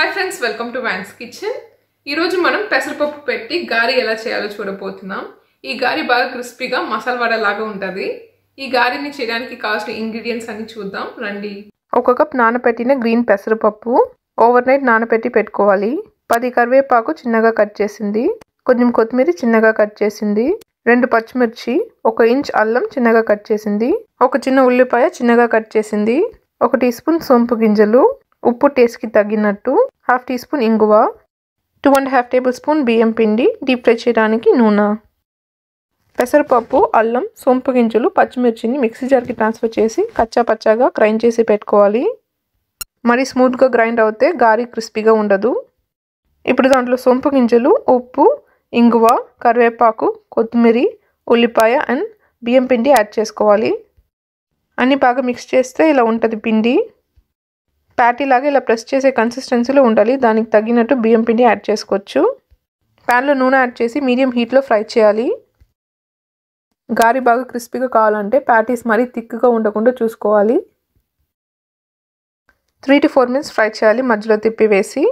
hi friends welcome to Vans kitchen ఈరోజు మనం పెసరపప్పు పెట్టి గారి ఎలా చేయాలో చూడబోతున్నాం ఈ గారి బాగా క్రిస్పీగా మసాలా వడలాగా ఉంటుంది ఈ గారిని చేయడానికి కావాల్సిన ఇంగ్రీడియంట్స్ అన్ని చూద్దాం రండి ఒక కప్ నానపెట్టిన గ్రీన్ పెసరపప్పు ఓవర్ నైట్ నానపెట్టి పెట్టుకోవాలి పది కరివేపాకు చిన్నగా కట్ చేసింది కొంచెం కొత్తిమీర చిన్నగా కట్ చేసింది రెండు పచ్చిమిర్చి ఒక ఇంచ్ అల్లం చిన్నగా కట్ చేసింది ఒక చిన్న ఉల్లిపాయ చిన్నగా కట్ చేసింది ఒక టీ స్పూన్ సోంపు గింజలు ఉప్పు టేస్ట్కి తగ్గినట్టు హాఫ్ టీ స్పూన్ ఇంగువ two and half tablespoon బియ్యం పిండి డీప్ ఫ్రై చేయడానికి నూనె పెసరపప్పు అల్లం సొంపు గింజలు పచ్చిమిర్చిని మిక్సీ జార్కి ట్రాన్స్ఫర్ చేసి కచ్చా పచ్చాగా గ్రైండ్ చేసి పెట్టుకోవాలి మరి స్మూత్గా గ్రైండ్ అవుతే గారి క్రిస్పీగా ఉండదు ఇప్పుడు దాంట్లో సొంపు గింజలు ఉప్పు ఇంగువ కరివేపాకు కొత్తిమీర ఉల్లిపాయ అండ్ బియ్యం పిండి యాడ్ చేసుకోవాలి అన్నీ బాగా మిక్స్ చేస్తే ఇలా ఉంటుంది పిండి ప్యాటీ లాగా ఇలా ప్రెస్ చేసే కన్సిస్టెన్సీలో ఉండాలి దానికి తగినట్టు బియ్యం పిండి యాడ్ చేసుకోవచ్చు ప్యాన్లో నూనె యాడ్ చేసి మీడియం హీట్లో ఫ్రై చేయాలి గారి బాగా క్రిస్పీగా కావాలంటే ప్యాటీస్ మరీ థిక్గా ఉండకుండా చూసుకోవాలి three to four minutes fry చేయాలి మధ్యలో తిప్పి వేసి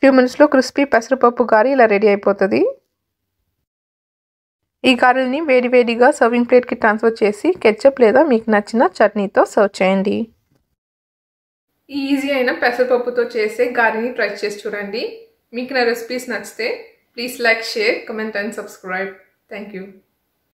ఫ్యూ మినిట్స్లో క్రిస్పీ పెసరపప్పు గారి ఇలా రెడీ అయిపోతుంది ఈ గారెల్ని వేడివేడిగా సర్వింగ్ ప్లేట్కి ట్రాన్స్ఫర్ చేసి కెచ్చప్ లేదా మీకు నచ్చిన చట్నీతో సర్వ్ చేయండి ఈజీ అయిన పెసరపప్పుతో చేసే గారిని ట్రై చేసి చూడండి మీకు నా రెసిపీస్ నచ్చితే please like share comment and subscribe thank you